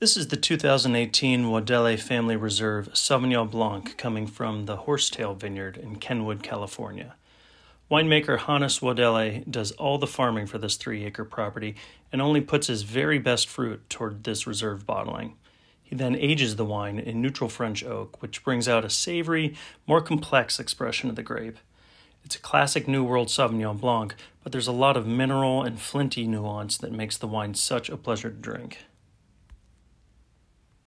This is the 2018 Wadele Family Reserve Sauvignon Blanc coming from the Horsetail Vineyard in Kenwood, California. Winemaker Hannes Wadele does all the farming for this three acre property and only puts his very best fruit toward this reserve bottling. He then ages the wine in neutral French oak, which brings out a savory, more complex expression of the grape. It's a classic New World Sauvignon Blanc, but there's a lot of mineral and flinty nuance that makes the wine such a pleasure to drink.